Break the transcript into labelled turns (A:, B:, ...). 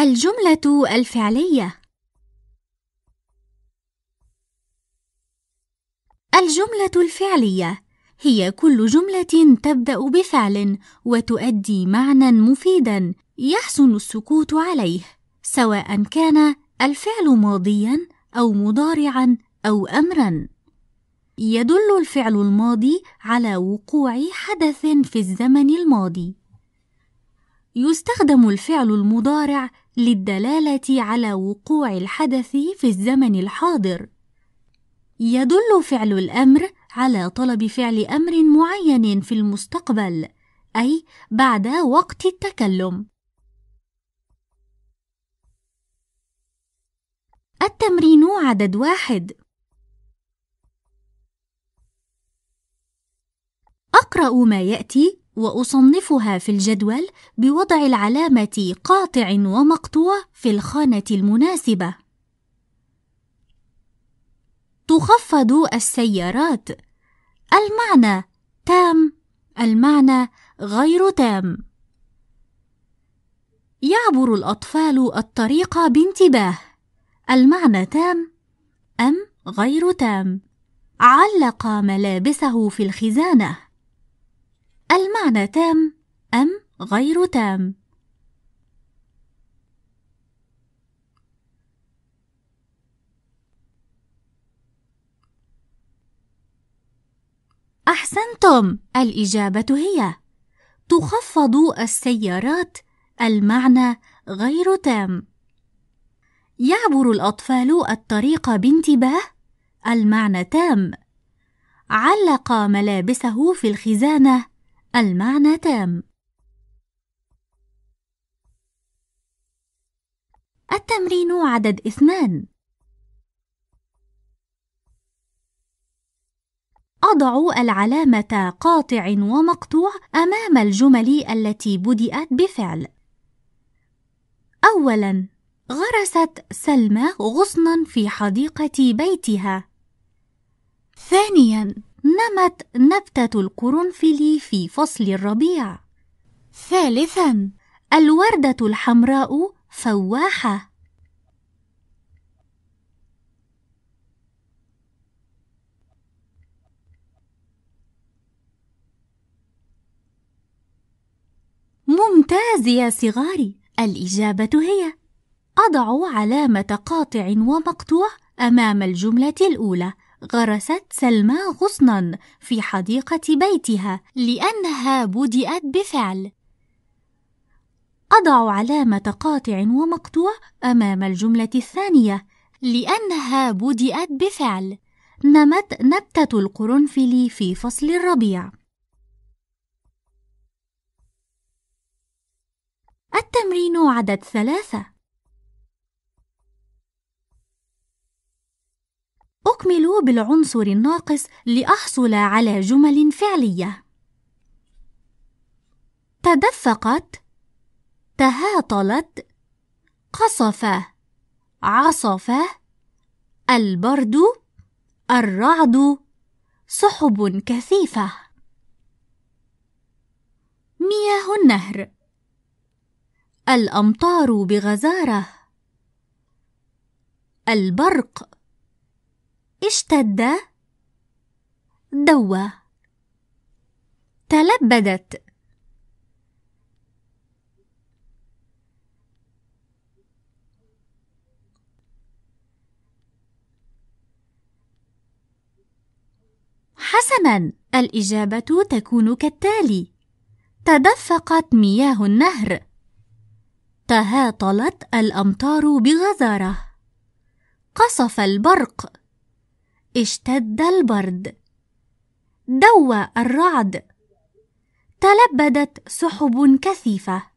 A: الجملة الفعلية الجملة الفعلية هي كل جملة تبدأ بفعل وتؤدي معنى مفيدا يحسن السكوت عليه سواء كان الفعل ماضيا أو مضارعا أو أمرا يدل الفعل الماضي على وقوع حدث في الزمن الماضي يستخدم الفعل المضارع للدلالة على وقوع الحدث في الزمن الحاضر. يدل فعل الأمر على طلب فعل أمر معين في المستقبل، أي بعد وقت التكلم. التمرين عدد واحد أقرأ ما يأتي وأصنفها في الجدول بوضع العلامة قاطع ومقطوع في الخانة المناسبة. تخفض السيارات المعنى تام المعنى غير تام يعبر الأطفال الطريق بانتباه المعنى تام أم غير تام علق ملابسه في الخزانه المعنى تام أم غير تام أحسنتم الإجابة هي تخفض السيارات المعنى غير تام يعبر الأطفال الطريق بانتباه المعنى تام علق ملابسه في الخزانة المعنى تام التمرين عدد اثنان أضع العلامة قاطع ومقطوع أمام الجمل التي بدأت بفعل أولاً غرست سلمى غصنا في حديقة بيتها ثانياً نمت نبتة القرنفل في فصل الربيع. ثالثاً: الوردة الحمراء فواحة. ممتاز يا صغاري، الإجابة هي: أضع علامة قاطع ومقطوع أمام الجملة الأولى غرست سلمى غصنا في حديقة بيتها لأنها بدأت بفعل أضع علامة قاطع ومقطوع أمام الجملة الثانية لأنها بدأت بفعل نمت نبتة القرنفل في فصل الربيع التمرين عدد ثلاثة أكمل بالعنصر الناقص لأحصل على جمل فعلية تدفقت تهاطلت قصف عصف البرد الرعد سحب كثيفة مياه النهر الأمطار بغزارة البرق اشتد دوى تلبدت حسنا الإجابة تكون كالتالي تدفقت مياه النهر تهاطلت الأمطار بغزارة قصف البرق اشتد البرد دوى الرعد تلبدت سحب كثيفه